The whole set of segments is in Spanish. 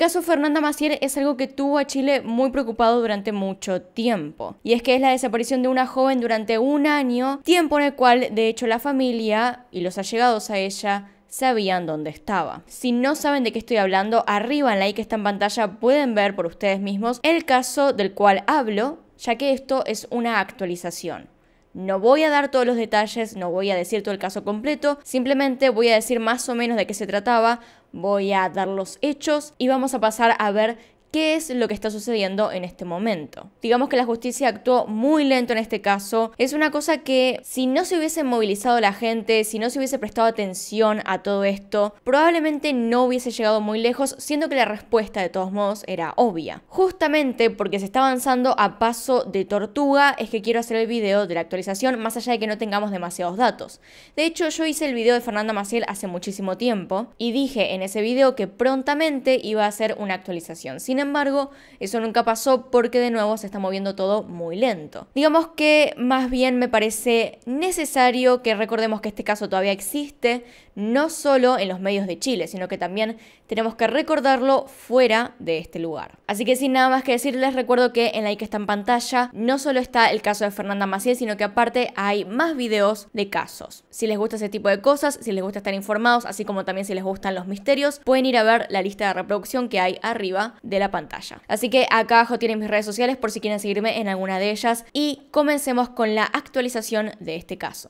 caso Fernanda Maciel es algo que tuvo a Chile muy preocupado durante mucho tiempo, y es que es la desaparición de una joven durante un año, tiempo en el cual de hecho la familia y los allegados a ella sabían dónde estaba. Si no saben de qué estoy hablando, arriba en la I que está en pantalla pueden ver por ustedes mismos el caso del cual hablo, ya que esto es una actualización. No voy a dar todos los detalles, no voy a decir todo el caso completo, simplemente voy a decir más o menos de qué se trataba voy a dar los hechos y vamos a pasar a ver qué es lo que está sucediendo en este momento. Digamos que la justicia actuó muy lento en este caso. Es una cosa que si no se hubiese movilizado la gente, si no se hubiese prestado atención a todo esto, probablemente no hubiese llegado muy lejos, siendo que la respuesta de todos modos era obvia. Justamente porque se está avanzando a paso de tortuga es que quiero hacer el video de la actualización, más allá de que no tengamos demasiados datos. De hecho, yo hice el video de Fernanda Maciel hace muchísimo tiempo y dije en ese video que prontamente iba a hacer una actualización embargo, eso nunca pasó porque de nuevo se está moviendo todo muy lento. Digamos que más bien me parece necesario que recordemos que este caso todavía existe, no solo en los medios de Chile, sino que también tenemos que recordarlo fuera de este lugar. Así que sin nada más que decir, les recuerdo que en la I que está en pantalla no solo está el caso de Fernanda Maciel, sino que aparte hay más videos de casos. Si les gusta ese tipo de cosas, si les gusta estar informados, así como también si les gustan los misterios, pueden ir a ver la lista de reproducción que hay arriba de la pantalla. Así que acá abajo tienen mis redes sociales por si quieren seguirme en alguna de ellas y comencemos con la actualización de este caso.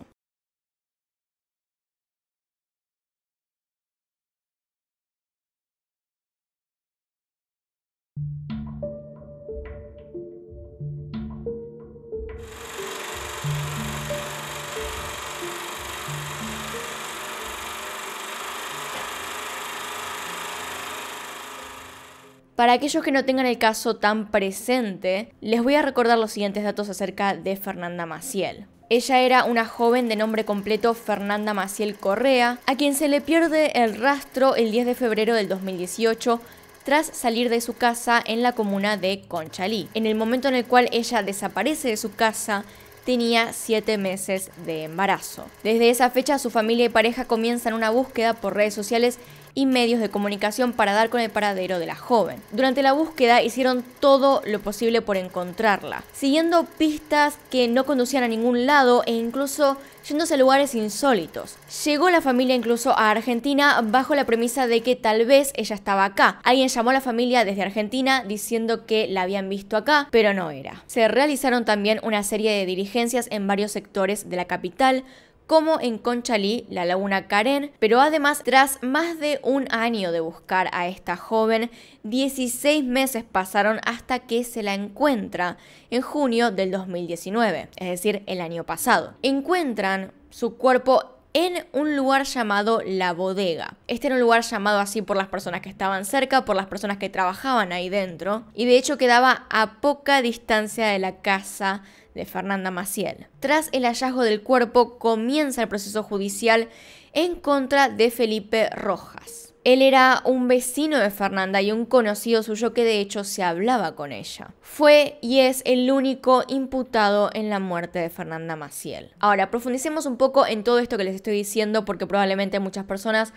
Para aquellos que no tengan el caso tan presente, les voy a recordar los siguientes datos acerca de Fernanda Maciel. Ella era una joven de nombre completo Fernanda Maciel Correa, a quien se le pierde el rastro el 10 de febrero del 2018 tras salir de su casa en la comuna de Conchalí. En el momento en el cual ella desaparece de su casa, tenía 7 meses de embarazo. Desde esa fecha su familia y pareja comienzan una búsqueda por redes sociales y medios de comunicación para dar con el paradero de la joven. Durante la búsqueda hicieron todo lo posible por encontrarla, siguiendo pistas que no conducían a ningún lado e incluso yéndose a lugares insólitos. Llegó la familia incluso a Argentina bajo la premisa de que tal vez ella estaba acá. Alguien llamó a la familia desde Argentina diciendo que la habían visto acá, pero no era. Se realizaron también una serie de dirigencias en varios sectores de la capital, como en Conchalí, la laguna Karen, pero además tras más de un año de buscar a esta joven, 16 meses pasaron hasta que se la encuentra en junio del 2019, es decir, el año pasado. Encuentran su cuerpo en un lugar llamado La Bodega. Este era un lugar llamado así por las personas que estaban cerca, por las personas que trabajaban ahí dentro, y de hecho quedaba a poca distancia de la casa de Fernanda Maciel. Tras el hallazgo del cuerpo comienza el proceso judicial en contra de Felipe Rojas. Él era un vecino de Fernanda y un conocido suyo que de hecho se hablaba con ella. Fue y es el único imputado en la muerte de Fernanda Maciel. Ahora, profundicemos un poco en todo esto que les estoy diciendo porque probablemente muchas personas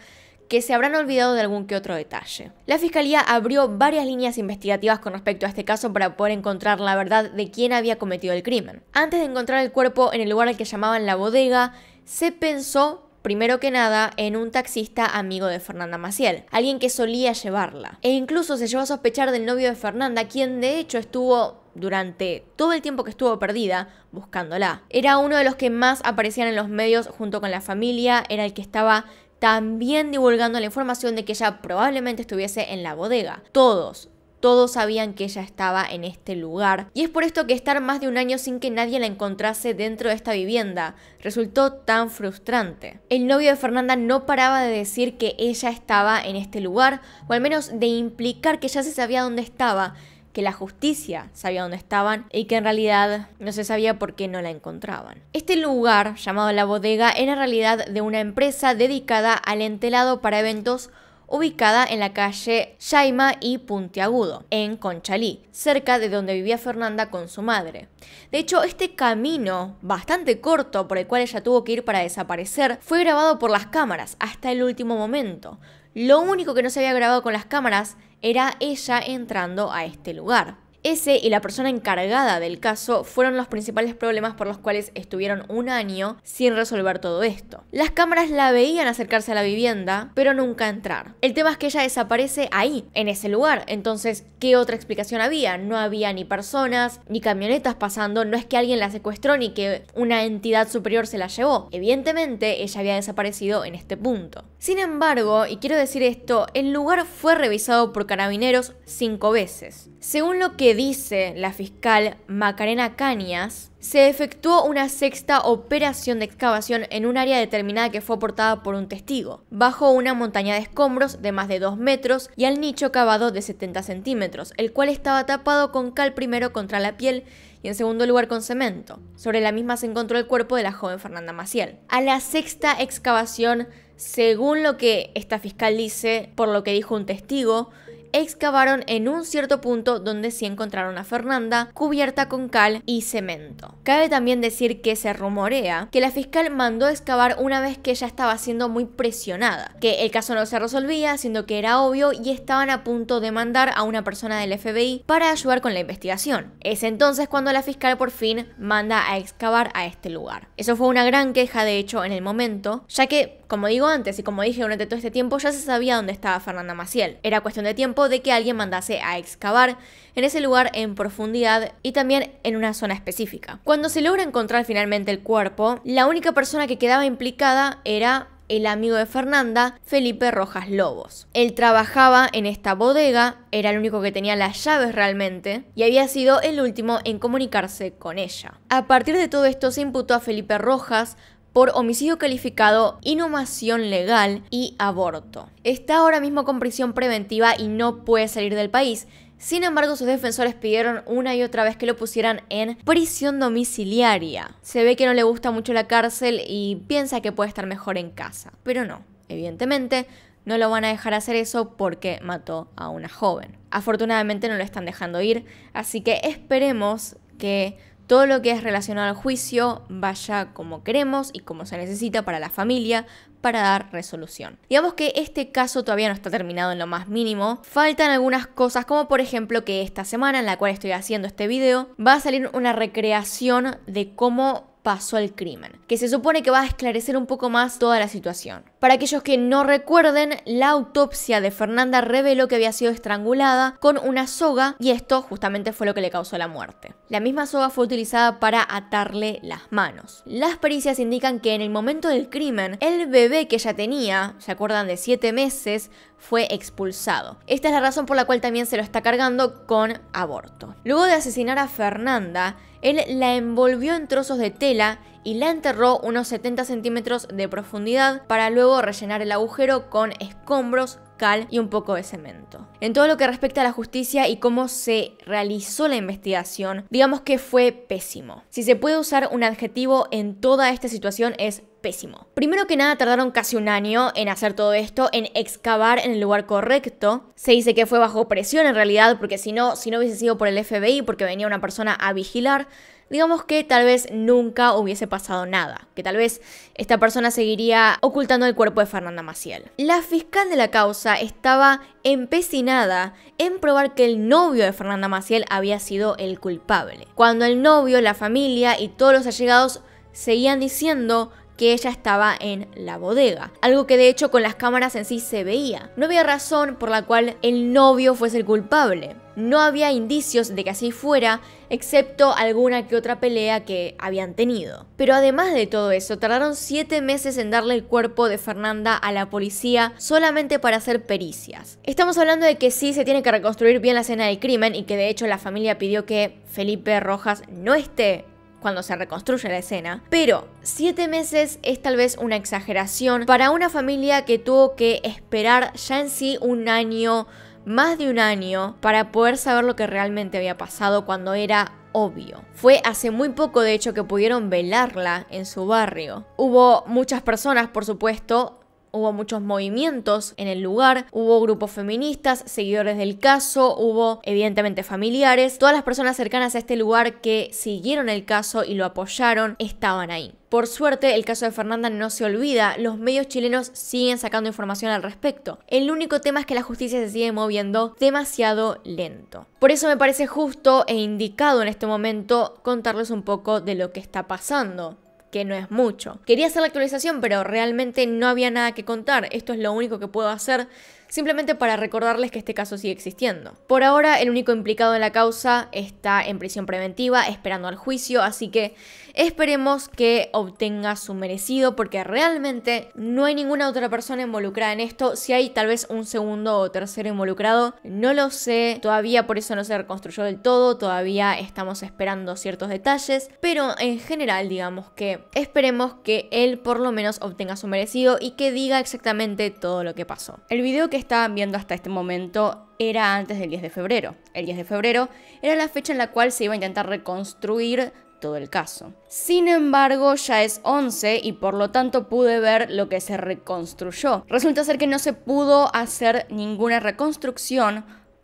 que se habrán olvidado de algún que otro detalle. La fiscalía abrió varias líneas investigativas con respecto a este caso para poder encontrar la verdad de quién había cometido el crimen. Antes de encontrar el cuerpo en el lugar al que llamaban la bodega, se pensó primero que nada, en un taxista amigo de Fernanda Maciel, alguien que solía llevarla. E incluso se llevó a sospechar del novio de Fernanda, quien de hecho estuvo durante todo el tiempo que estuvo perdida buscándola. Era uno de los que más aparecían en los medios junto con la familia, era el que estaba también divulgando la información de que ella probablemente estuviese en la bodega. Todos, todos sabían que ella estaba en este lugar. Y es por esto que estar más de un año sin que nadie la encontrase dentro de esta vivienda resultó tan frustrante. El novio de Fernanda no paraba de decir que ella estaba en este lugar, o al menos de implicar que ya se sabía dónde estaba, que la justicia sabía dónde estaban y que en realidad no se sabía por qué no la encontraban. Este lugar, llamado la bodega, era en realidad de una empresa dedicada al entelado para eventos ubicada en la calle Yaima y Puntiagudo, en Conchalí, cerca de donde vivía Fernanda con su madre. De hecho, este camino, bastante corto por el cual ella tuvo que ir para desaparecer, fue grabado por las cámaras hasta el último momento. Lo único que no se había grabado con las cámaras era ella entrando a este lugar. Ese y la persona encargada del caso fueron los principales problemas por los cuales estuvieron un año sin resolver todo esto. Las cámaras la veían acercarse a la vivienda, pero nunca entrar. El tema es que ella desaparece ahí, en ese lugar. Entonces, ¿qué otra explicación había? No había ni personas, ni camionetas pasando, no es que alguien la secuestró ni que una entidad superior se la llevó. Evidentemente, ella había desaparecido en este punto. Sin embargo, y quiero decir esto, el lugar fue revisado por carabineros cinco veces. Según lo que dice la fiscal Macarena Cañas, se efectuó una sexta operación de excavación en un área determinada que fue aportada por un testigo, bajo una montaña de escombros de más de 2 metros y al nicho cavado de 70 centímetros, el cual estaba tapado con cal primero contra la piel y en segundo lugar con cemento. Sobre la misma se encontró el cuerpo de la joven Fernanda Maciel. A la sexta excavación, según lo que esta fiscal dice, por lo que dijo un testigo, excavaron en un cierto punto donde sí encontraron a Fernanda, cubierta con cal y cemento. Cabe también decir que se rumorea que la fiscal mandó a excavar una vez que ella estaba siendo muy presionada, que el caso no se resolvía, siendo que era obvio y estaban a punto de mandar a una persona del FBI para ayudar con la investigación. Es entonces cuando la fiscal por fin manda a excavar a este lugar. Eso fue una gran queja de hecho en el momento, ya que, como digo antes y como dije durante todo este tiempo, ya se sabía dónde estaba Fernanda Maciel. Era cuestión de tiempo de que alguien mandase a excavar en ese lugar en profundidad y también en una zona específica. Cuando se logra encontrar finalmente el cuerpo, la única persona que quedaba implicada era el amigo de Fernanda, Felipe Rojas Lobos. Él trabajaba en esta bodega, era el único que tenía las llaves realmente, y había sido el último en comunicarse con ella. A partir de todo esto se imputó a Felipe Rojas por homicidio calificado, inhumación legal y aborto. Está ahora mismo con prisión preventiva y no puede salir del país. Sin embargo, sus defensores pidieron una y otra vez que lo pusieran en prisión domiciliaria. Se ve que no le gusta mucho la cárcel y piensa que puede estar mejor en casa. Pero no, evidentemente, no lo van a dejar hacer eso porque mató a una joven. Afortunadamente no lo están dejando ir, así que esperemos que todo lo que es relacionado al juicio vaya como queremos y como se necesita para la familia para dar resolución. Digamos que este caso todavía no está terminado en lo más mínimo. Faltan algunas cosas como por ejemplo que esta semana en la cual estoy haciendo este video va a salir una recreación de cómo pasó el crimen, que se supone que va a esclarecer un poco más toda la situación. Para aquellos que no recuerden, la autopsia de Fernanda reveló que había sido estrangulada con una soga y esto justamente fue lo que le causó la muerte. La misma soga fue utilizada para atarle las manos. Las pericias indican que en el momento del crimen, el bebé que ella tenía, ¿se acuerdan de 7 meses? fue expulsado. Esta es la razón por la cual también se lo está cargando con aborto. Luego de asesinar a Fernanda, él la envolvió en trozos de tela y la enterró unos 70 centímetros de profundidad para luego rellenar el agujero con escombros, cal y un poco de cemento. En todo lo que respecta a la justicia y cómo se realizó la investigación, digamos que fue pésimo. Si se puede usar un adjetivo en toda esta situación es pésimo. Primero que nada tardaron casi un año en hacer todo esto, en excavar en el lugar correcto. Se dice que fue bajo presión en realidad, porque si no, si no hubiese sido por el FBI, porque venía una persona a vigilar, digamos que tal vez nunca hubiese pasado nada, que tal vez esta persona seguiría ocultando el cuerpo de Fernanda Maciel. La fiscal de la causa estaba empecinada en probar que el novio de Fernanda Maciel había sido el culpable, cuando el novio, la familia y todos los allegados seguían diciendo que ella estaba en la bodega, algo que de hecho con las cámaras en sí se veía. No había razón por la cual el novio fuese el culpable no había indicios de que así fuera, excepto alguna que otra pelea que habían tenido. Pero además de todo eso, tardaron 7 meses en darle el cuerpo de Fernanda a la policía solamente para hacer pericias. Estamos hablando de que sí se tiene que reconstruir bien la escena del crimen y que de hecho la familia pidió que Felipe Rojas no esté cuando se reconstruye la escena. Pero siete meses es tal vez una exageración para una familia que tuvo que esperar ya en sí un año más de un año para poder saber lo que realmente había pasado cuando era obvio. Fue hace muy poco de hecho que pudieron velarla en su barrio. Hubo muchas personas, por supuesto, hubo muchos movimientos en el lugar, hubo grupos feministas, seguidores del caso, hubo evidentemente familiares, todas las personas cercanas a este lugar que siguieron el caso y lo apoyaron estaban ahí. Por suerte, el caso de Fernanda no se olvida, los medios chilenos siguen sacando información al respecto. El único tema es que la justicia se sigue moviendo demasiado lento. Por eso me parece justo e indicado en este momento contarles un poco de lo que está pasando que no es mucho. Quería hacer la actualización, pero realmente no había nada que contar. Esto es lo único que puedo hacer simplemente para recordarles que este caso sigue existiendo. Por ahora, el único implicado en la causa está en prisión preventiva, esperando al juicio, así que esperemos que obtenga su merecido, porque realmente no hay ninguna otra persona involucrada en esto. Si hay tal vez un segundo o tercero involucrado, no lo sé. Todavía por eso no se reconstruyó del todo, todavía estamos esperando ciertos detalles, pero en general, digamos que esperemos que él por lo menos obtenga su merecido y que diga exactamente todo lo que pasó. El video que estaban viendo hasta este momento era antes del 10 de febrero. El 10 de febrero era la fecha en la cual se iba a intentar reconstruir todo el caso. Sin embargo, ya es 11 y por lo tanto pude ver lo que se reconstruyó. Resulta ser que no se pudo hacer ninguna reconstrucción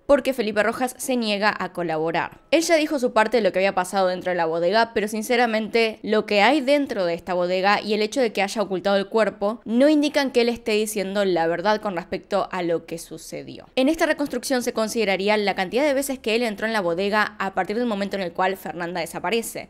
porque Felipe Rojas se niega a colaborar. Ella dijo su parte de lo que había pasado dentro de la bodega, pero sinceramente lo que hay dentro de esta bodega y el hecho de que haya ocultado el cuerpo no indican que él esté diciendo la verdad con respecto a lo que sucedió. En esta reconstrucción se consideraría la cantidad de veces que él entró en la bodega a partir del momento en el cual Fernanda desaparece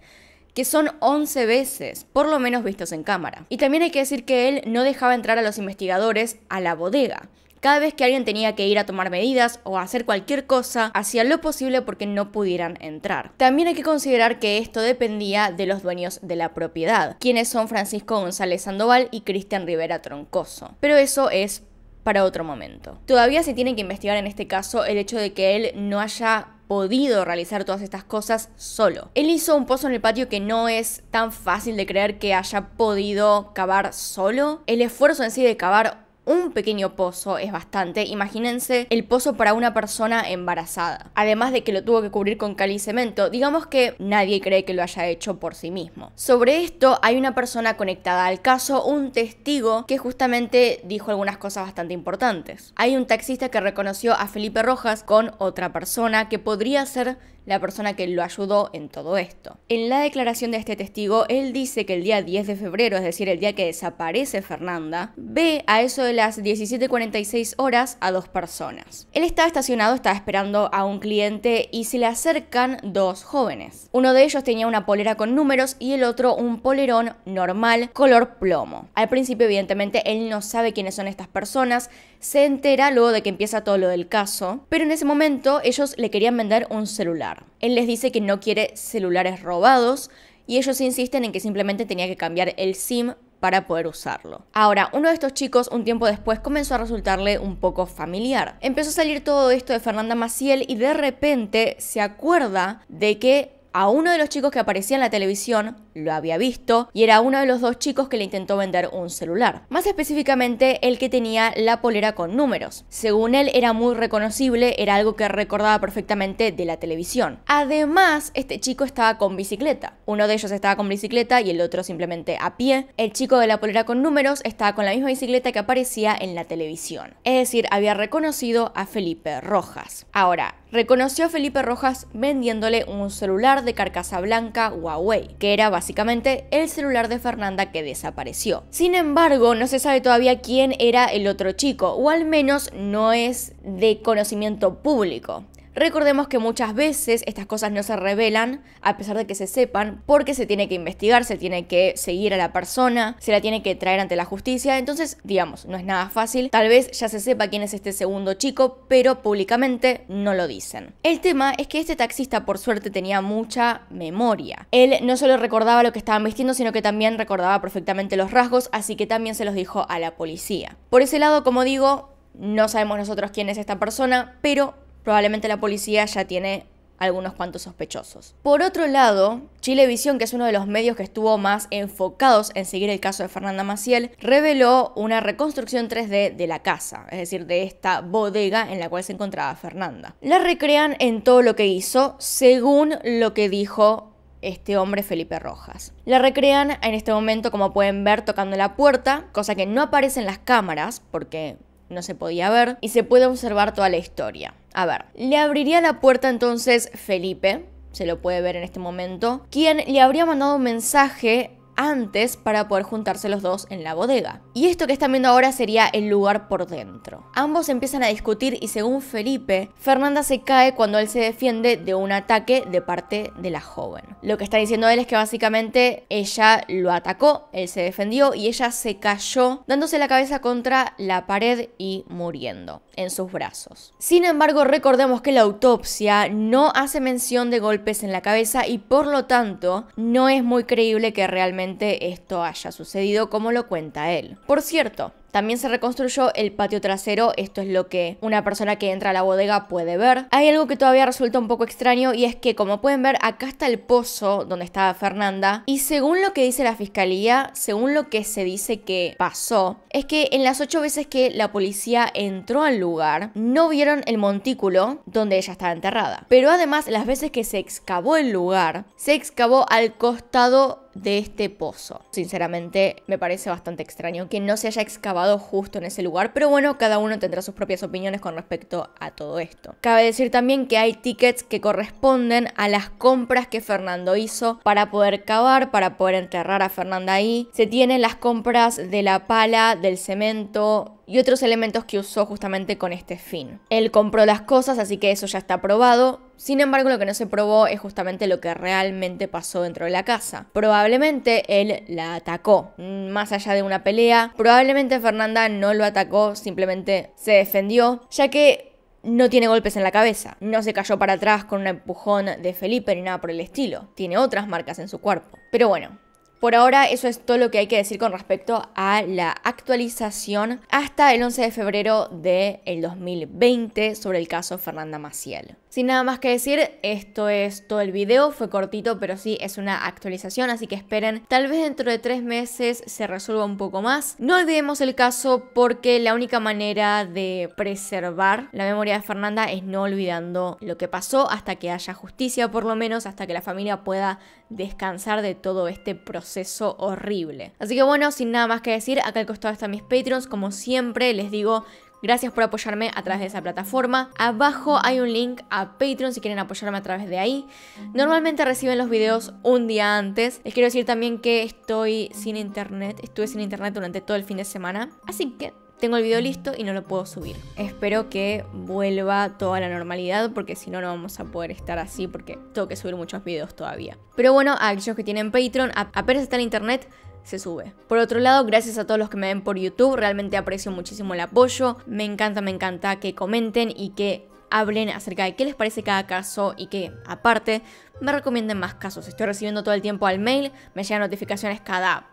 que son 11 veces, por lo menos vistos en cámara. Y también hay que decir que él no dejaba entrar a los investigadores a la bodega, cada vez que alguien tenía que ir a tomar medidas o hacer cualquier cosa, hacía lo posible porque no pudieran entrar. También hay que considerar que esto dependía de los dueños de la propiedad, quienes son Francisco González Sandoval y Cristian Rivera Troncoso. Pero eso es para otro momento. Todavía se tiene que investigar en este caso el hecho de que él no haya podido realizar todas estas cosas solo. Él hizo un pozo en el patio que no es tan fácil de creer que haya podido cavar solo. El esfuerzo en sí de cavar un pequeño pozo es bastante. Imagínense el pozo para una persona embarazada. Además de que lo tuvo que cubrir con cal y cemento, digamos que nadie cree que lo haya hecho por sí mismo. Sobre esto hay una persona conectada al caso, un testigo que justamente dijo algunas cosas bastante importantes. Hay un taxista que reconoció a Felipe Rojas con otra persona que podría ser la persona que lo ayudó en todo esto. En la declaración de este testigo, él dice que el día 10 de febrero, es decir, el día que desaparece Fernanda, ve a eso de las 17.46 horas a dos personas. Él estaba estacionado, estaba esperando a un cliente y se le acercan dos jóvenes. Uno de ellos tenía una polera con números y el otro un polerón normal color plomo. Al principio, evidentemente, él no sabe quiénes son estas personas, se entera luego de que empieza todo lo del caso, pero en ese momento ellos le querían vender un celular. Él les dice que no quiere celulares robados y ellos insisten en que simplemente tenía que cambiar el SIM para poder usarlo. Ahora, uno de estos chicos un tiempo después comenzó a resultarle un poco familiar. Empezó a salir todo esto de Fernanda Maciel y de repente se acuerda de que a uno de los chicos que aparecía en la televisión lo había visto y era uno de los dos chicos que le intentó vender un celular. Más específicamente, el que tenía la polera con números. Según él, era muy reconocible, era algo que recordaba perfectamente de la televisión. Además, este chico estaba con bicicleta. Uno de ellos estaba con bicicleta y el otro simplemente a pie. El chico de la polera con números estaba con la misma bicicleta que aparecía en la televisión. Es decir, había reconocido a Felipe Rojas. Ahora, reconoció a Felipe Rojas vendiéndole un celular de carcasa blanca Huawei, que era básicamente el celular de Fernanda que desapareció. Sin embargo, no se sabe todavía quién era el otro chico, o al menos no es de conocimiento público. Recordemos que muchas veces estas cosas no se revelan, a pesar de que se sepan, porque se tiene que investigar, se tiene que seguir a la persona, se la tiene que traer ante la justicia. Entonces, digamos, no es nada fácil. Tal vez ya se sepa quién es este segundo chico, pero públicamente no lo dicen. El tema es que este taxista, por suerte, tenía mucha memoria. Él no solo recordaba lo que estaban vistiendo, sino que también recordaba perfectamente los rasgos, así que también se los dijo a la policía. Por ese lado, como digo, no sabemos nosotros quién es esta persona, pero probablemente la policía ya tiene algunos cuantos sospechosos. Por otro lado, Chilevisión, que es uno de los medios que estuvo más enfocados en seguir el caso de Fernanda Maciel, reveló una reconstrucción 3D de la casa, es decir, de esta bodega en la cual se encontraba Fernanda. La recrean en todo lo que hizo, según lo que dijo este hombre Felipe Rojas. La recrean en este momento, como pueden ver, tocando la puerta, cosa que no aparece en las cámaras, porque no se podía ver y se puede observar toda la historia. A ver, le abriría la puerta entonces Felipe, se lo puede ver en este momento, quien le habría mandado un mensaje antes para poder juntarse los dos en la bodega. Y esto que están viendo ahora sería el lugar por dentro. Ambos empiezan a discutir y según Felipe, Fernanda se cae cuando él se defiende de un ataque de parte de la joven. Lo que está diciendo él es que básicamente ella lo atacó, él se defendió y ella se cayó dándose la cabeza contra la pared y muriendo en sus brazos. Sin embargo, recordemos que la autopsia no hace mención de golpes en la cabeza y por lo tanto no es muy creíble que realmente esto haya sucedido como lo cuenta él. Por cierto, también se reconstruyó el patio trasero, esto es lo que una persona que entra a la bodega puede ver. Hay algo que todavía resulta un poco extraño y es que como pueden ver acá está el pozo donde estaba Fernanda y según lo que dice la fiscalía, según lo que se dice que pasó, es que en las ocho veces que la policía entró al lugar no vieron el montículo donde ella estaba enterrada. Pero además las veces que se excavó el lugar, se excavó al costado de este pozo. Sinceramente me parece bastante extraño que no se haya excavado justo en ese lugar, pero bueno, cada uno tendrá sus propias opiniones con respecto a todo esto. Cabe decir también que hay tickets que corresponden a las compras que Fernando hizo para poder cavar, para poder enterrar a Fernanda ahí. Se tienen las compras de la pala, del cemento, y otros elementos que usó justamente con este fin. Él compró las cosas, así que eso ya está probado. Sin embargo, lo que no se probó es justamente lo que realmente pasó dentro de la casa. Probablemente él la atacó, mm, más allá de una pelea. Probablemente Fernanda no lo atacó, simplemente se defendió, ya que no tiene golpes en la cabeza, no se cayó para atrás con un empujón de Felipe ni nada por el estilo, tiene otras marcas en su cuerpo. Pero bueno, por ahora eso es todo lo que hay que decir con respecto a la actualización hasta el 11 de febrero del de 2020 sobre el caso Fernanda Maciel. Sin nada más que decir, esto es todo el video, fue cortito pero sí es una actualización, así que esperen, tal vez dentro de tres meses se resuelva un poco más. No olvidemos el caso porque la única manera de preservar la memoria de Fernanda es no olvidando lo que pasó hasta que haya justicia por lo menos, hasta que la familia pueda descansar de todo este proceso horrible. Así que bueno, sin nada más que decir, acá al costado están mis Patreons, como siempre les digo... Gracias por apoyarme a través de esa plataforma. Abajo hay un link a Patreon si quieren apoyarme a través de ahí. Normalmente reciben los videos un día antes. Les quiero decir también que estoy sin internet. Estuve sin internet durante todo el fin de semana. Así que tengo el video listo y no lo puedo subir. Espero que vuelva toda la normalidad porque si no, no vamos a poder estar así porque tengo que subir muchos videos todavía. Pero bueno, a aquellos que tienen Patreon, apenas está en internet, se sube. Por otro lado, gracias a todos los que me ven por YouTube, realmente aprecio muchísimo el apoyo. Me encanta, me encanta que comenten y que hablen acerca de qué les parece cada caso y que, aparte, me recomienden más casos. Estoy recibiendo todo el tiempo al mail, me llegan notificaciones cada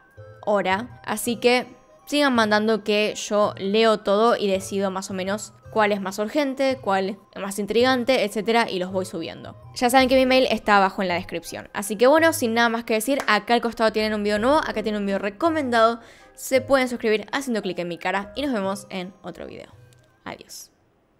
hora, así que sigan mandando que yo leo todo y decido más o menos cuál es más urgente, cuál es más intrigante, etcétera, y los voy subiendo. Ya saben que mi mail está abajo en la descripción. Así que bueno, sin nada más que decir, acá al costado tienen un video nuevo, acá tienen un video recomendado. Se pueden suscribir haciendo clic en mi cara y nos vemos en otro video. Adiós.